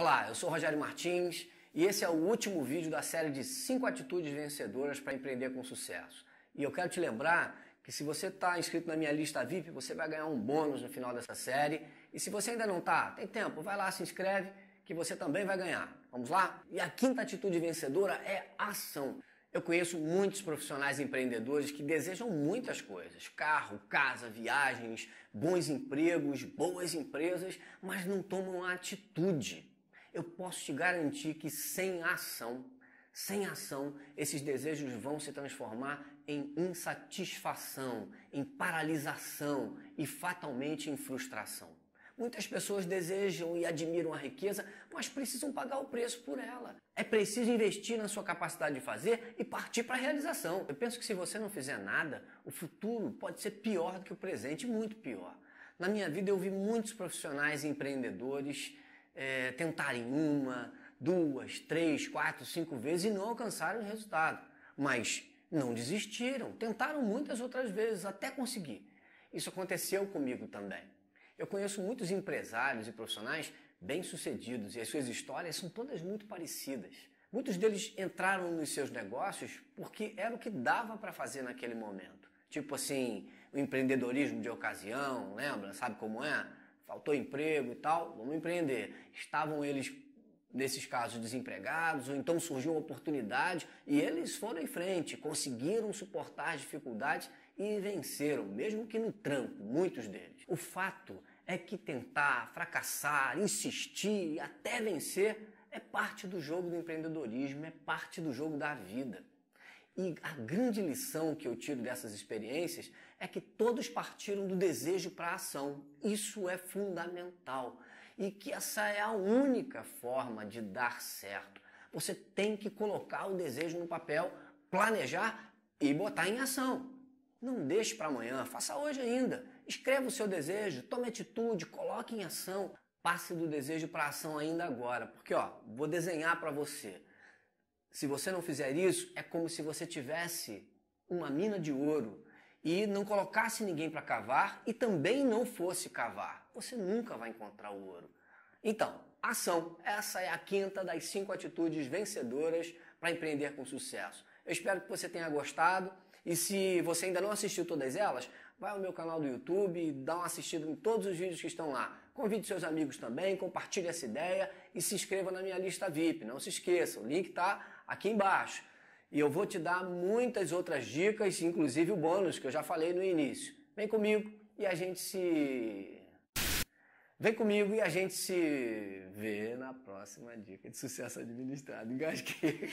Olá, eu sou Rogério Martins e esse é o último vídeo da série de 5 atitudes vencedoras para empreender com sucesso. E eu quero te lembrar que se você está inscrito na minha lista VIP, você vai ganhar um bônus no final dessa série. E se você ainda não está, tem tempo, vai lá, se inscreve, que você também vai ganhar. Vamos lá? E a quinta atitude vencedora é ação. Eu conheço muitos profissionais empreendedores que desejam muitas coisas: carro, casa, viagens, bons empregos, boas empresas, mas não tomam atitude eu posso te garantir que sem ação, sem ação, esses desejos vão se transformar em insatisfação, em paralisação e fatalmente em frustração. Muitas pessoas desejam e admiram a riqueza, mas precisam pagar o preço por ela. É preciso investir na sua capacidade de fazer e partir para a realização. Eu penso que se você não fizer nada, o futuro pode ser pior do que o presente, muito pior. Na minha vida eu vi muitos profissionais e empreendedores é, tentarem uma, duas, três, quatro, cinco vezes e não alcançaram o resultado. Mas não desistiram, tentaram muitas outras vezes até conseguir. Isso aconteceu comigo também. Eu conheço muitos empresários e profissionais bem-sucedidos e as suas histórias são todas muito parecidas. Muitos deles entraram nos seus negócios porque era o que dava para fazer naquele momento. Tipo assim, o empreendedorismo de ocasião, lembra? Sabe como é? faltou emprego e tal, vamos empreender. Estavam eles, nesses casos, desempregados, ou então surgiu uma oportunidade e eles foram em frente, conseguiram suportar as dificuldades e venceram, mesmo que no tranco, muitos deles. O fato é que tentar, fracassar, insistir e até vencer é parte do jogo do empreendedorismo, é parte do jogo da vida. E a grande lição que eu tiro dessas experiências é que todos partiram do desejo para a ação. Isso é fundamental. E que essa é a única forma de dar certo. Você tem que colocar o desejo no papel, planejar e botar em ação. Não deixe para amanhã, faça hoje ainda. Escreva o seu desejo, tome atitude, coloque em ação. Passe do desejo para ação ainda agora, porque ó, vou desenhar para você se você não fizer isso, é como se você tivesse uma mina de ouro e não colocasse ninguém para cavar e também não fosse cavar. Você nunca vai encontrar o ouro. Então, ação. Essa é a quinta das cinco atitudes vencedoras para empreender com sucesso. Eu espero que você tenha gostado e se você ainda não assistiu todas elas, vai ao meu canal do YouTube e dá uma assistida em todos os vídeos que estão lá. Convide seus amigos também, compartilhe essa ideia e se inscreva na minha lista VIP. Não se esqueça, o link está aqui embaixo. E eu vou te dar muitas outras dicas, inclusive o bônus que eu já falei no início. Vem comigo e a gente se. Vem comigo e a gente se vê na próxima dica de sucesso administrado. Engasguei.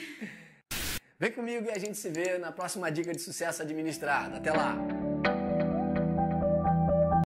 Vem comigo e a gente se vê na próxima dica de sucesso administrado. Até lá!